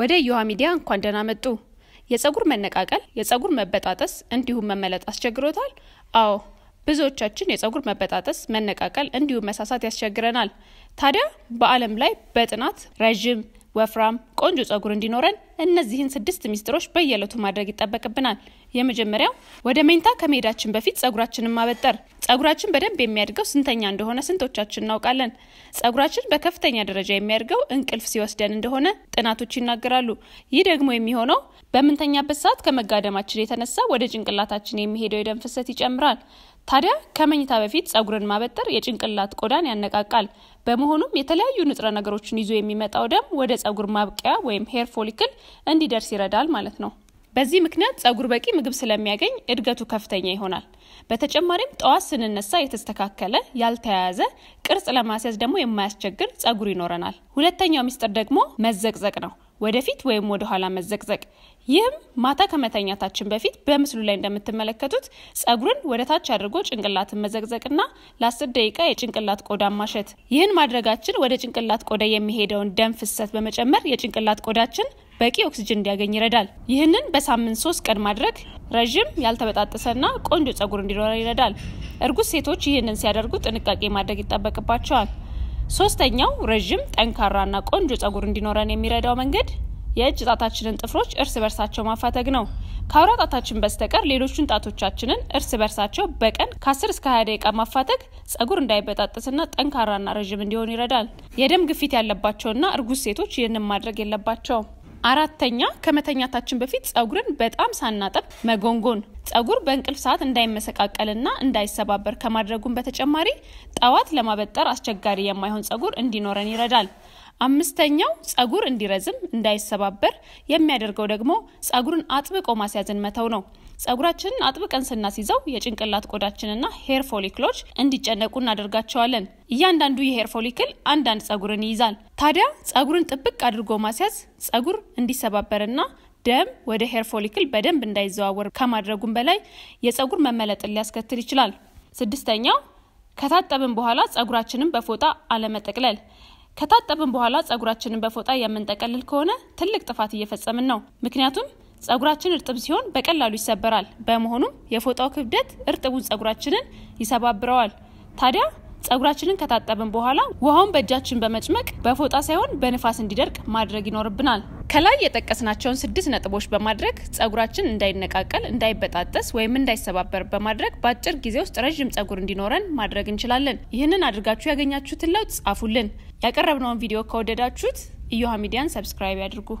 ወደ ዮሃ ሚዲያ እንኳን ደህና መጡ። የጸጉር መነቃቀል፣ የጸጉር መበጣጠስ እንዲሁም መመለጥ አስቸግሮታል? አዎ፣ ብዙዎቻችን የጸጉር መበጣጠስ፣ መነቃቀል እንዲሁም መሳሳት ያስቸግረናል። ታዲያ በዓለም ላይ በጥናት ረዥም ወፍራም ቆንጆ ጸጉር እንዲኖረን እነዚህን ስድስት ሚስጥሮች በየዕለቱ ማድረግ ይጠበቅብናል። የመጀመሪያው ወደ መኝታ ከመሄዳችን በፊት ጸጉራችንን ማበጠር። ጸጉራችን በደንብ የሚያድገው ስንተኛ እንደሆነ ስንቶቻችን እናውቃለን? ጸጉራችን በከፍተኛ ደረጃ የሚያድገው እንቅልፍ ሲወስደን እንደሆነ ጥናቶች ይናገራሉ። ይህ ደግሞ የሚሆነው በምንተኛበት ሰዓት ከመጋደማችን የተነሳ ወደ ጭንቅላታችን የሚሄደው የደም ፍሰት ይጨምራል። ታዲያ ከመኝታ በፊት ጸጉርን ማበጠር የጭንቅላት ቆዳን ያነቃቃል። በመሆኑም የተለያዩ ንጥረ ነገሮችን ይዞ የሚመጣው ደም ወደ ጸጉር ማብቂያ ወይም ሄር ፎሊክል እንዲደርስ ይረዳል ማለት ነው። በዚህ ምክንያት ጸጉር በቂ ምግብ ስለሚያገኝ እድገቱ ከፍተኛ ይሆናል። በተጨማሪም ጠዋት ስንነሳ የተስተካከለ ያልተያያዘ ቅርጽ ለማስያዝ ደግሞ የማያስቸግር ጸጉር ይኖረናል። ሁለተኛው ሚስጥር ደግሞ መዘቅዘቅ ነው። ወደፊት ወይም ወደ ኋላ መዘቅዘቅ። ይህም ማታ ከመተኛታችን በፊት በምስሉ ላይ እንደምትመለከቱት ጸጉርን ወደ ታች አድርጎ ጭንቅላትን መዘቅዘቅና ለአስር ደቂቃ የጭንቅላት ቆዳ ማሸት። ይህን ማድረጋችን ወደ ጭንቅላት ቆዳ የሚሄደውን ደም ፍሰት በመጨመር የጭንቅላት ቆዳችን በቂ ኦክስጅን እንዲያገኝ ይረዳል። ይህንን በሳምንት ሶስት ቀን ማድረግ ረዥም ያልተበጣጠሰና ቆንጆ ጸጉር እንዲኖረ ይረዳል። እርጉዝ ሴቶች ይህንን ሲያደርጉ ጥንቃቄ ማድረግ ይጠበቅባቸዋል። ሶስተኛው ረዥም ጠንካራና ቆንጆ ጸጉር እንዲኖረን የሚረዳው መንገድ የእጅ ጣታችንን ጥፍሮች እርስ በርሳቸው ማፋተግ ነው። ከአውራ ጣታችን በስተቀር ሌሎቹን ጣቶቻችንን እርስ በርሳቸው በቀን ከ10 እስከ 20 ደቂቃ ማፋተግ ጸጉር እንዳይበጣጠስና ጠንካራና ረዥም እንዲሆን ይረዳል። የደም ግፊት ያለባቸውና እርጉዝ ሴቶች ይህንን ማድረግ የለባቸውም። አራተኛ ከመተኛታችን በፊት ጸጉርን በጣም ሳናጠብ መጎንጎን። ጸጉር በእንቅልፍ ሰዓት እንዳይመሰቃቀልና እንዳይሰባበር ከማድረጉም በተጨማሪ ጠዋት ለማበጠር አስቸጋሪ የማይሆን ጸጉር እንዲኖረን ይረዳል። አምስተኛው ጸጉር እንዲረዝም እንዳይሰባበር የሚያደርገው ደግሞ ጸጉርን አጥብቆ ማስያዝን መተው ነው። ጸጉራችንን አጥብቀን ስናስይዘው የጭንቅላት ቆዳችንና ሄር ፎሊክሎች እንዲጨነቁ እናደርጋቸዋለን። እያንዳንዱ የሄር ፎሊክል አንዳንድ ጸጉርን ይይዛል። ታዲያ ጸጉርን ጥብቅ አድርጎ ማስያዝ ጸጉር እንዲሰባበርና ደም ወደ ሄር ፎሊክል በደንብ እንዳይዘዋወር ከማድረጉም በላይ የጸጉር መመለጥን ሊያስከትል ይችላል። ስድስተኛው ከታጠብን በኋላ ጸጉራችንን በፎጣ አለመጠቅለል ከታጠብን በኋላ ጸጉራችንን በፎጣ የምንጠቀልል ከሆነ ትልቅ ጥፋት እየፈጸምን ነው። ምክንያቱም ጸጉራችን እርጥብ ሲሆን በቀላሉ ይሰበራል። በመሆኑም የፎጣው ክብደት እርጥቡን ጸጉራችንን ይሰባብረዋል። ታዲያ ጸጉራችንን ከታጠብን በኋላ ውሃውን በእጃችን በመጭመቅ በፎጣ ሳይሆን በንፋስ እንዲደርቅ ማድረግ ይኖርብናል። ከላይ የጠቀስናቸውን ስድስት ነጥቦች በማድረግ ጸጉራችን እንዳይነቃቀል፣ እንዳይበጣጠስ ወይም እንዳይሰባበር በማድረግ በአጭር ጊዜ ውስጥ ረዥም ጸጉር እንዲኖረን ማድረግ እንችላለን። ይህንን አድርጋችሁ ያገኛችሁትን ለውጥ ጻፉልን። ያቀረብነውን ቪዲዮ ከወደዳችሁት እዮሃ ሚዲያን ሰብስክራይብ ያድርጉ።